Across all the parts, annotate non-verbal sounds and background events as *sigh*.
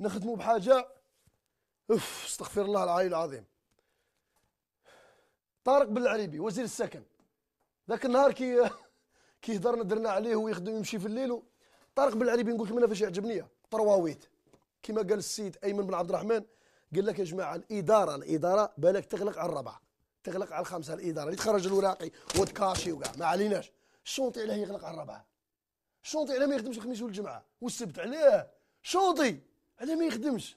نخدموا بحاجه اف استغفر الله العلي العظيم طارق بن العريبي وزير السكن ذاك النهار كي *laughs* كي هضرنا درنا عليه ويخدم يمشي في الليل طارق بن العريبي نقول لكم انا فاش يعجبني طرواويت كما قال السيد ايمن بن عبد الرحمن قال لك يا جماعه الاداره الاداره بالك تغلق على الرابعه تغلق على الخمسه الاداره اللي تخرج الوراقي وتكاشي وكاع ما عليناش الشونطي علاه يغلق على الرابعه الشونطي علاه ما يخدمش الخميس والجمعه والسبت علاه شونطي على ما يخدمش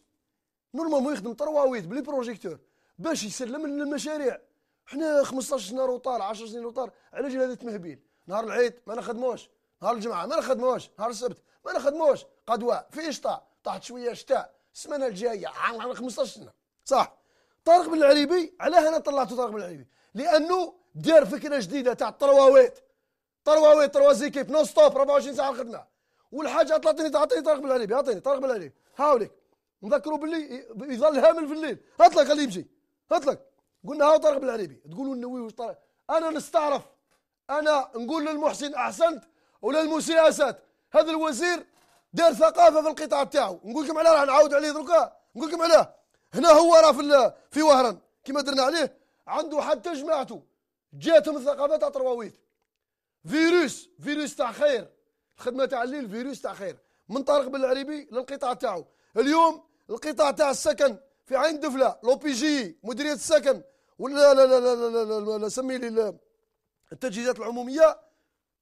نورمالمون يخدم ترواويت بلي بروجيكتور باش يسلم للمشاريع حنا 15 سنه روطار 10 سنين روطار على جال هذا تمهبيل نهار العيد ما نخدموش نهار الجمعه ما نخدموش نهار السبت ما نخدموش قدوه في شتاء طاحت شويه شتاء السمانه الجايه عام 15 سنه صح طارق بن العريبي علاه انا طلعت طارق بن العريبي لانه دار فكره جديده تاع الترواويت ترواويت طروا زيكيب نو ستوب 24 ساعه الخدمه والحاج اعطيني اعطيني طارق بالعريبي اعطيني طارق بالعريبي هاوليك نذكروا باللي يظل هامل في الليل اطلق خليه يمشي اطلق قلنا هاو طارق بالعريبي تقولوا النووي وش طارق انا نستعرف انا نقول للمحسن احسنت وللمسيء اسات هذا الوزير دار ثقافه في القطاع تاعو نقول لكم علاه راح نعاود عليه دركا نقول لكم علاه هنا هو راه في في وهران كما درنا عليه عنده حتى جماعته جاتهم الثقافه تاع فيروس فيروس تاع خير خدمه تاع الليل فيروس تاع خير من طارق بن العريبي للقطاع تاعو اليوم القطاع تاع السكن في عين دفله لوبيجي مديريه السكن ولا لا لا لا لا لا, لا, لا سمي لي التجهيزات العموميه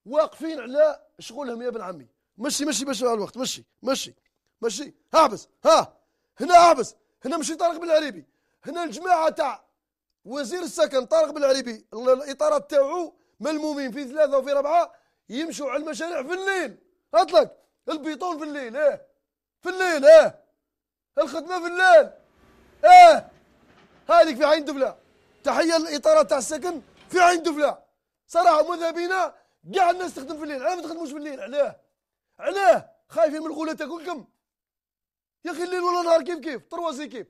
واقفين على شغلهم يا ابن عمي مشي مشي باش الوقت مشي مشي مشي احبس ها هنا احبس هنا مشي طارق بن العريبي هنا الجماعه تاع وزير السكن طارق بن العريبي الاطارات تاعو ملمومين في ثلاثه وفي اربعه يمشوا على المشاريع في الليل اطلق البيطون في الليل ايه في الليل ايه الخدمه في الليل ايه هذيك في عين دبلة تحيه الاطارات تاع السكن في عين دبلة صراحه مذهبينا كاع الناس تخدم في الليل علاه ما تخدموش في الليل علاه علاه خايفين من الغوله تاكلكم يا اخي الليل ولا نهار كيف كيف تروازي كيف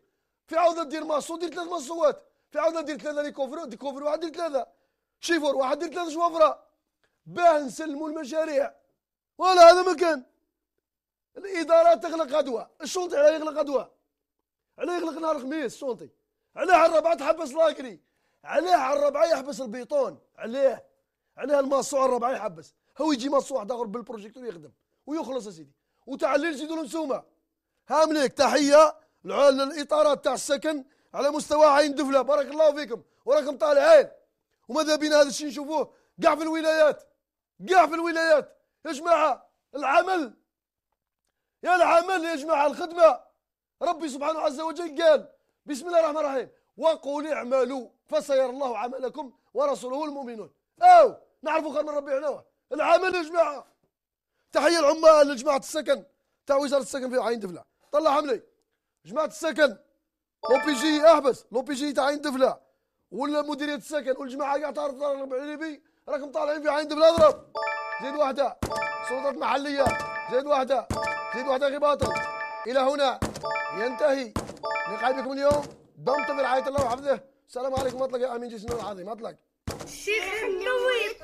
في عوده دير ماسو دير ثلاث ماسوات في عوده دير ثلاثه لي ديكوفر دي واحد دير ثلاثه شيفور واحد دير ثلاثه شوافره باه نسلموا المشاريع ولا هذا ما كان الاداره تغلق غدوه الشنطي علاه يغلق غدوه علاه يغلق نهار الخميس الشنطي علاه على الربعه تحبس لاكري علاه على الربعه يحبس البيطون عليه علاه الماسوع الربعه يحبس هو يجي ماسوع آخر بالبروجيكتور يخدم ويخلص يا سيدي وتاع الليل يديروا ها مليك تحيه الاطارات تاع السكن على مستوى عين دفله بارك الله فيكم وراكم طالعين وماذا بينا هذا الشيء نشوفوه كاع في الولايات كاع في الولايات يا جماعه العمل يا العمل يا جماعه الخدمه ربي سبحانه عز وجل قال بسم الله الرحمن الرحيم وقل اعملوا فسيرى الله عملكم ورسوله المؤمنون او نعرفوا خير من ربي عنوه العمل يا جماعه تحيه العمال لجماعه السكن تاع وزاره السكن في عين دفله طلع عملي جماعه السكن لو بي جي احبس لو بي جي تاع عين دفله ولا مديريه السكن والجماعه كاع تعرف ربي الليبي راكم طالعين في عين اضرب زيد واحده سلطات محليه زيد واحده زيد واحده غير باطل الى هنا ينتهي لقائي بكم اليوم دمتم برعايه الله وحفظه السلام عليكم مطلق يا امين جسمنا العظيم مطلق شيخ منور